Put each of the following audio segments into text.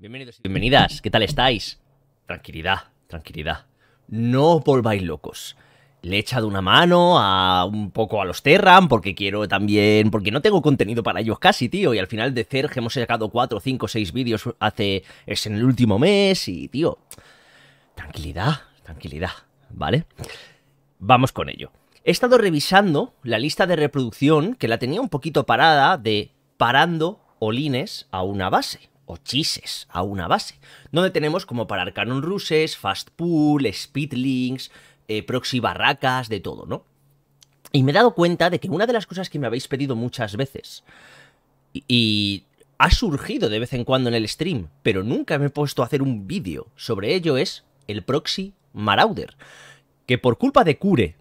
Bienvenidos y bienvenidas, ¿qué tal estáis? Tranquilidad, tranquilidad. No os volváis locos. Le he echado una mano a un poco a los Terran, porque quiero también. Porque no tengo contenido para ellos casi, tío. Y al final de Zerg hemos sacado 4, 5, 6 vídeos hace. es en el último mes. Y, tío. Tranquilidad, tranquilidad, ¿vale? Vamos con ello. He estado revisando la lista de reproducción que la tenía un poquito parada de parando olines a una base o chises a una base, donde tenemos como para canon Ruses, Fast Pool, speed links, eh, Proxy Barracas, de todo, ¿no? Y me he dado cuenta de que una de las cosas que me habéis pedido muchas veces, y, y ha surgido de vez en cuando en el stream, pero nunca me he puesto a hacer un vídeo sobre ello, es el Proxy Marauder, que por culpa de Cure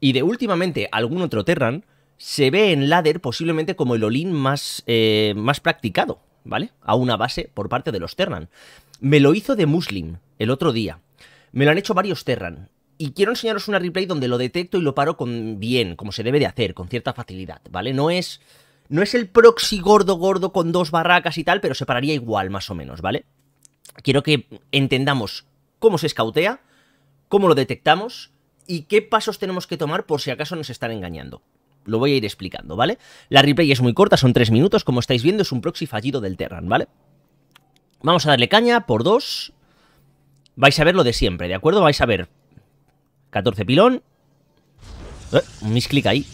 y de últimamente algún otro Terran, se ve en ladder posiblemente como el Olin más, eh, más practicado, ¿vale? A una base por parte de los Terran. Me lo hizo de Muslim el otro día. Me lo han hecho varios Terran. Y quiero enseñaros una replay donde lo detecto y lo paro con bien, como se debe de hacer, con cierta facilidad, ¿vale? No es, no es el proxy gordo gordo con dos barracas y tal, pero se pararía igual, más o menos, ¿vale? Quiero que entendamos cómo se escautea, cómo lo detectamos y qué pasos tenemos que tomar por si acaso nos están engañando lo voy a ir explicando, ¿vale? La replay es muy corta, son 3 minutos, como estáis viendo es un proxy fallido del Terran, ¿vale? Vamos a darle caña por dos. Vais a ver lo de siempre, ¿de acuerdo? Vais a ver 14 pilón. Eh, un misclick ahí.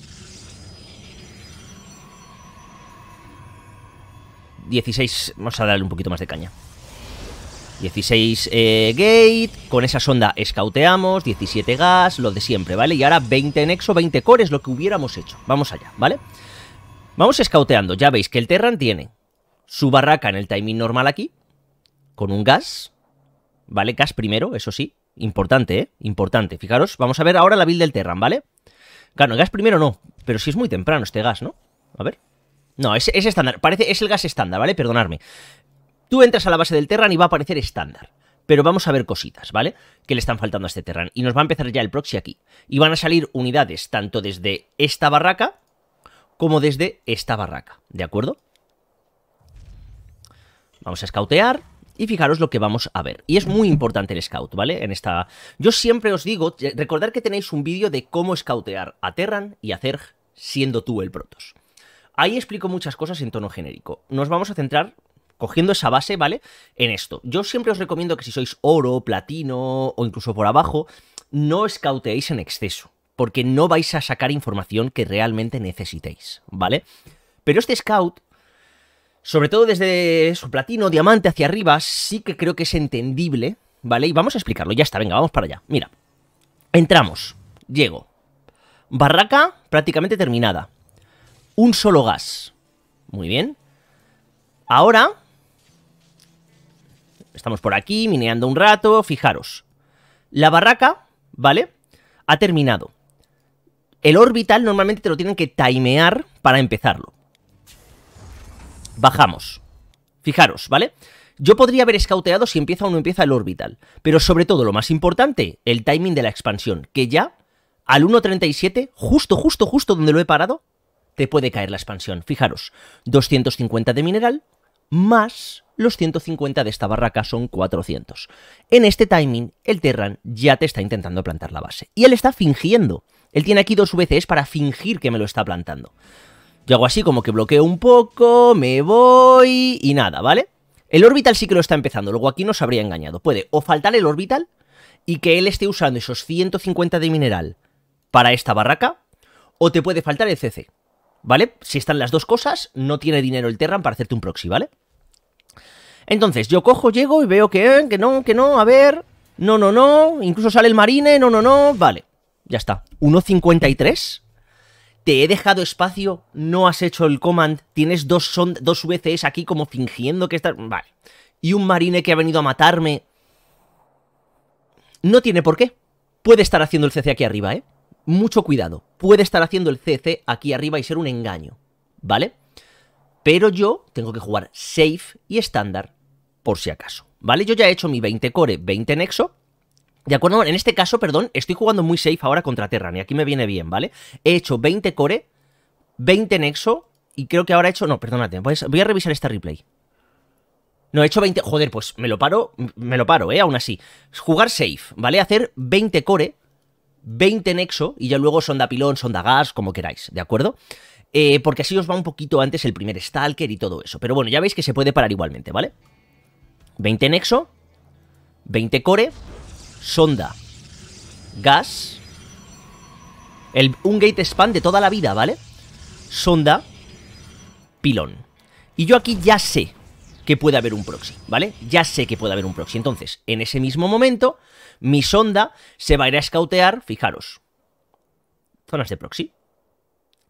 16, vamos a darle un poquito más de caña. 16 eh, gate, con esa sonda escauteamos, 17 gas, lo de siempre, ¿vale? Y ahora 20 nexo, 20 cores, lo que hubiéramos hecho. Vamos allá, ¿vale? Vamos escauteando, ya veis que el Terran tiene su barraca en el timing normal aquí, con un gas, ¿vale? Gas primero, eso sí, importante, ¿eh? Importante, fijaros, vamos a ver ahora la build del Terran, ¿vale? Claro, gas primero no, pero si sí es muy temprano este gas, ¿no? A ver. No, es, es estándar, parece, es el gas estándar, ¿vale? Perdonadme. Tú entras a la base del Terran y va a aparecer estándar. Pero vamos a ver cositas, ¿vale? Que le están faltando a este Terran. Y nos va a empezar ya el proxy aquí. Y van a salir unidades tanto desde esta barraca como desde esta barraca, ¿de acuerdo? Vamos a escautear y fijaros lo que vamos a ver. Y es muy importante el scout, ¿vale? En esta... Yo siempre os digo, recordar que tenéis un vídeo de cómo scoutear a Terran y a siendo tú el Protoss. Ahí explico muchas cosas en tono genérico. Nos vamos a centrar cogiendo esa base, ¿vale? En esto. Yo siempre os recomiendo que si sois oro, platino o incluso por abajo, no escauteéis en exceso, porque no vais a sacar información que realmente necesitéis, ¿vale? Pero este scout, sobre todo desde su platino, diamante hacia arriba, sí que creo que es entendible, ¿vale? Y vamos a explicarlo, ya está, venga, vamos para allá. Mira, entramos, llego. Barraca prácticamente terminada. Un solo gas. Muy bien. Ahora Estamos por aquí, mineando un rato, fijaros. La barraca, ¿vale? Ha terminado. El orbital normalmente te lo tienen que timear para empezarlo. Bajamos. Fijaros, ¿vale? Yo podría haber escauteado si empieza o no empieza el orbital. Pero sobre todo, lo más importante, el timing de la expansión. Que ya, al 1.37, justo, justo, justo donde lo he parado, te puede caer la expansión. Fijaros, 250 de mineral, más los 150 de esta barraca son 400. En este timing, el Terran ya te está intentando plantar la base. Y él está fingiendo. Él tiene aquí dos veces para fingir que me lo está plantando. Yo hago así como que bloqueo un poco, me voy y nada, ¿vale? El orbital sí que lo está empezando, luego aquí nos habría engañado. Puede o faltar el orbital y que él esté usando esos 150 de mineral para esta barraca, o te puede faltar el CC. ¿vale? Si están las dos cosas, no tiene dinero el Terran para hacerte un proxy, ¿vale? Entonces, yo cojo, llego y veo que, eh, que no, que no, a ver, no, no, no, incluso sale el marine, no, no, no, vale, ya está. 1.53, te he dejado espacio, no has hecho el command, tienes dos, son, dos VCs aquí como fingiendo que estás... Vale, y un marine que ha venido a matarme... No tiene por qué. Puede estar haciendo el CC aquí arriba, ¿eh? mucho cuidado. Puede estar haciendo el CC aquí arriba y ser un engaño, ¿vale? Pero yo tengo que jugar safe y estándar por si acaso, ¿vale? Yo ya he hecho mi 20 core, 20 nexo. De acuerdo, en este caso, perdón, estoy jugando muy safe ahora contra Terran y aquí me viene bien, ¿vale? He hecho 20 core, 20 nexo y creo que ahora he hecho... No, perdónate, voy a revisar este replay. No, he hecho 20... Joder, pues me lo paro, me lo paro, ¿eh? Aún así. Jugar safe, ¿vale? Hacer 20 core, 20 nexo y ya luego sonda pilón, sonda gas, como queráis, ¿de acuerdo? Eh, porque así os va un poquito antes el primer stalker y todo eso. Pero bueno, ya veis que se puede parar igualmente, ¿vale? 20 nexo, 20 core, sonda, gas, el, un gate span de toda la vida, ¿vale? Sonda, pilón. Y yo aquí ya sé que puede haber un proxy, ¿vale? Ya sé que puede haber un proxy. Entonces, en ese mismo momento, mi sonda se va a ir a escautear, fijaros, zonas de proxy.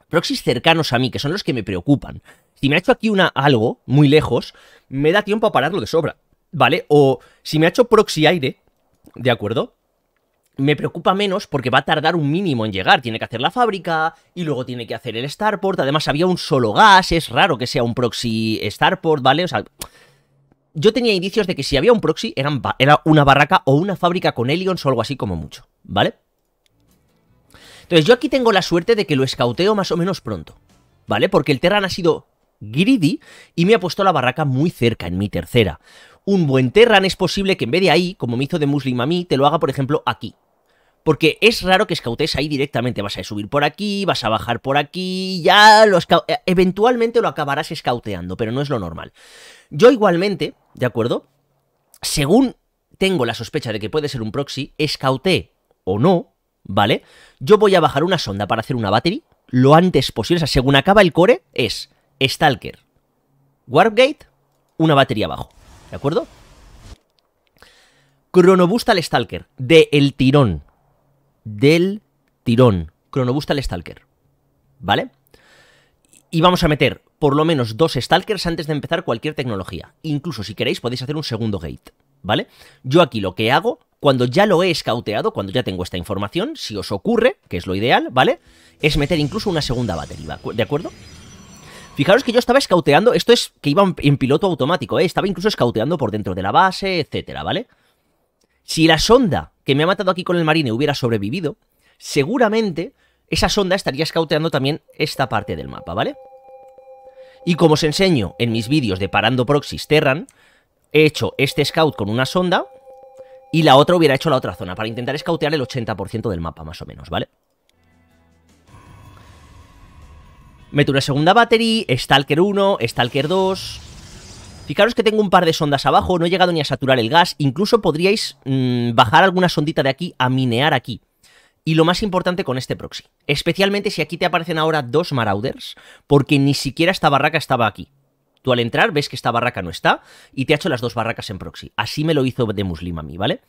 Proxys cercanos a mí, que son los que me preocupan. Si me ha hecho aquí una algo, muy lejos, me da tiempo a pararlo de sobra, ¿vale? O si me ha hecho proxy aire, ¿de acuerdo? me preocupa menos porque va a tardar un mínimo en llegar. Tiene que hacer la fábrica y luego tiene que hacer el Starport. Además, había un solo gas. Es raro que sea un proxy Starport, ¿vale? O sea, yo tenía indicios de que si había un proxy era una barraca o una fábrica con Helions o algo así como mucho, ¿vale? Entonces yo aquí tengo la suerte de que lo escauteo más o menos pronto, ¿vale? Porque el Terran ha sido greedy y me ha puesto la barraca muy cerca en mi tercera. Un buen Terran es posible que en vez de ahí, como me hizo de Muslim a mí, te lo haga por ejemplo aquí, porque es raro que escautes ahí directamente. Vas a subir por aquí, vas a bajar por aquí, ya lo eh, eventualmente lo acabarás escauteando, pero no es lo normal. Yo igualmente ¿de acuerdo? Según tengo la sospecha de que puede ser un proxy, escauté o no, ¿vale? Yo voy a bajar una sonda para hacer una battery lo antes posible. O sea, según acaba el core, es Stalker, Warpgate, una batería abajo. ¿De acuerdo? Cronobusta al Stalker, De el tirón. Del tirón. Cronobusta al Stalker. ¿Vale? Y vamos a meter por lo menos dos stalkers antes de empezar cualquier tecnología. Incluso si queréis podéis hacer un segundo gate, ¿vale? Yo aquí lo que hago, cuando ya lo he escauteado, cuando ya tengo esta información, si os ocurre, que es lo ideal, ¿vale? Es meter incluso una segunda batería, ¿de acuerdo? Fijaros que yo estaba escauteando, esto es que iba en piloto automático, ¿eh? estaba incluso escauteando por dentro de la base, etcétera, ¿vale? Si la sonda que me ha matado aquí con el marine hubiera sobrevivido, seguramente esa sonda estaría escauteando también esta parte del mapa, ¿vale? Y como os enseño en mis vídeos de parando proxys Terran, he hecho este scout con una sonda y la otra hubiera hecho la otra zona para intentar scoutear el 80% del mapa, más o menos, ¿vale? Meto una segunda battery, Stalker 1, Stalker 2... Fijaros que tengo un par de sondas abajo, no he llegado ni a saturar el gas, incluso podríais mm, bajar alguna sondita de aquí a minear aquí. Y lo más importante con este proxy, especialmente si aquí te aparecen ahora dos marauders, porque ni siquiera esta barraca estaba aquí. Tú al entrar ves que esta barraca no está y te ha hecho las dos barracas en proxy. Así me lo hizo de Muslim a mí, ¿vale?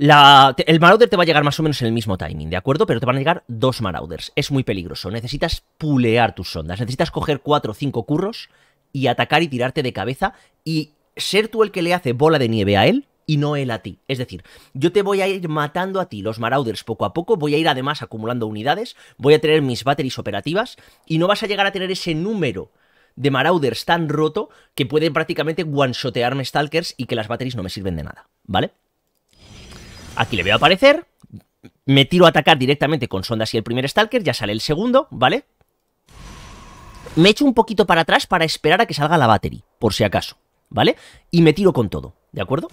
el Marauder te va a llegar más o menos en el mismo timing, ¿de acuerdo? Pero te van a llegar dos Marauders. Es muy peligroso. Necesitas pulear tus sondas. Necesitas coger cuatro o cinco curros y atacar y tirarte de cabeza y ser tú el que le hace bola de nieve a él y no él a ti. Es decir, yo te voy a ir matando a ti los Marauders poco a poco, voy a ir además acumulando unidades, voy a tener mis batteries operativas y no vas a llegar a tener ese número de Marauders tan roto que pueden prácticamente one-shotearme Stalkers y que las batteries no me sirven de nada, ¿vale? Aquí le veo aparecer, me tiro a atacar directamente con sondas y el primer Stalker, ya sale el segundo, ¿vale? Me echo un poquito para atrás para esperar a que salga la battery, por si acaso, ¿vale? Y me tiro con todo, ¿de acuerdo?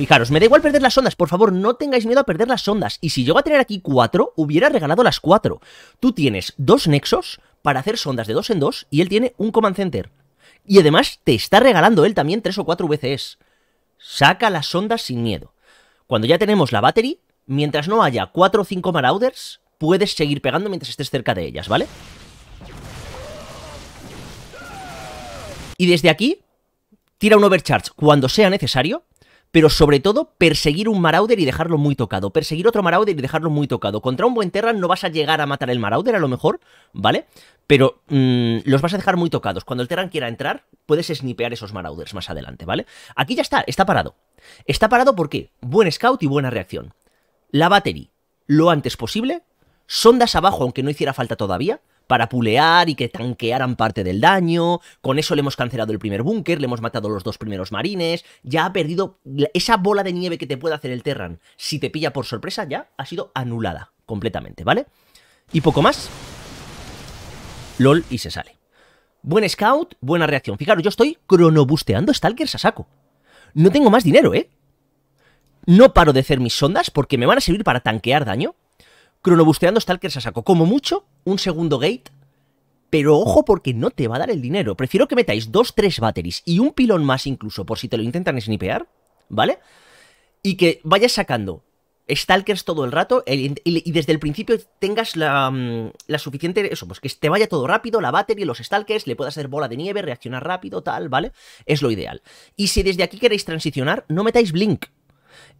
Fijaros, me da igual perder las ondas, por favor, no tengáis miedo a perder las ondas. Y si yo voy a tener aquí cuatro, hubiera regalado las cuatro. Tú tienes dos nexos para hacer sondas de dos en dos y él tiene un command center. Y además te está regalando él también tres o cuatro VCs. Saca las ondas sin miedo. Cuando ya tenemos la battery, mientras no haya cuatro o cinco marauders, puedes seguir pegando mientras estés cerca de ellas, ¿vale? Y desde aquí, tira un overcharge cuando sea necesario pero sobre todo perseguir un Marauder y dejarlo muy tocado, perseguir otro Marauder y dejarlo muy tocado. Contra un buen Terran no vas a llegar a matar el Marauder a lo mejor, ¿vale? Pero mm, los vas a dejar muy tocados. Cuando el Terran quiera entrar, puedes snipear esos Marauders más adelante, ¿vale? Aquí ya está, está parado. Está parado porque buen scout y buena reacción. La battery, lo antes posible, sondas abajo aunque no hiciera falta todavía, para pulear y que tanquearan parte del daño. Con eso le hemos cancelado el primer búnker, le hemos matado los dos primeros marines. Ya ha perdido esa bola de nieve que te puede hacer el Terran. Si te pilla por sorpresa, ya ha sido anulada completamente, ¿vale? Y poco más. LOL y se sale. Buen scout, buena reacción. Fijaros, yo estoy cronobusteando Stalkers a saco. No tengo más dinero, ¿eh? No paro de hacer mis sondas porque me van a servir para tanquear daño. Cronobusteando Stalkers a saco. Como mucho, un segundo gate, pero ojo oh. porque no te va a dar el dinero. Prefiero que metáis dos, tres batteries y un pilón más incluso por si te lo intentan snipear, ¿vale? Y que vayas sacando stalkers todo el rato y desde el principio tengas mm, la, suficiente... Eso, pues que te vaya todo rápido, la battery, los stalkers, le puedas hacer bola de nieve, reaccionar rápido, tal, ¿vale? Es lo ideal. Y si desde aquí queréis transicionar, no metáis blink.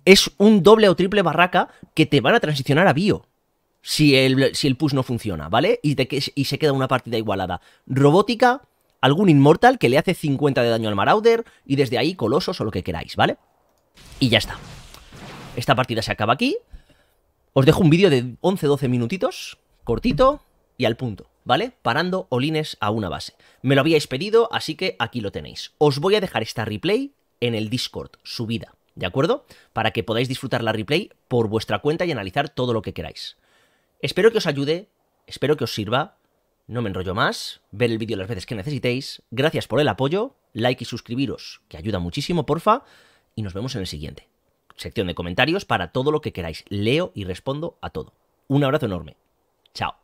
Es un doble o triple barraca que te van a transicionar a bio si el, push no funciona, ¿vale? Y, y se queda una partida igualada. Robótica, algún inmortal que le hace 50 de daño al Marauder y desde ahí colosos o lo que queráis, ¿vale? Y ya está. Esta partida se acaba aquí. Os dejo un vídeo de 11-12 minutitos, cortito y al punto, ¿vale? Parando olines a una base. Me lo habíais pedido, así que aquí lo tenéis. Os voy a dejar esta replay en el Discord, subida, ¿de acuerdo? Para que podáis disfrutar la replay por vuestra cuenta y analizar todo lo que queráis. Espero que os ayude, espero que os sirva. No me enrollo más, ver el vídeo las veces que necesitéis. Gracias por el apoyo, like y suscribiros, que ayuda muchísimo, porfa. Y nos vemos en el siguiente. Sección de comentarios para todo lo que queráis. Leo y respondo a todo. Un abrazo enorme. Chao.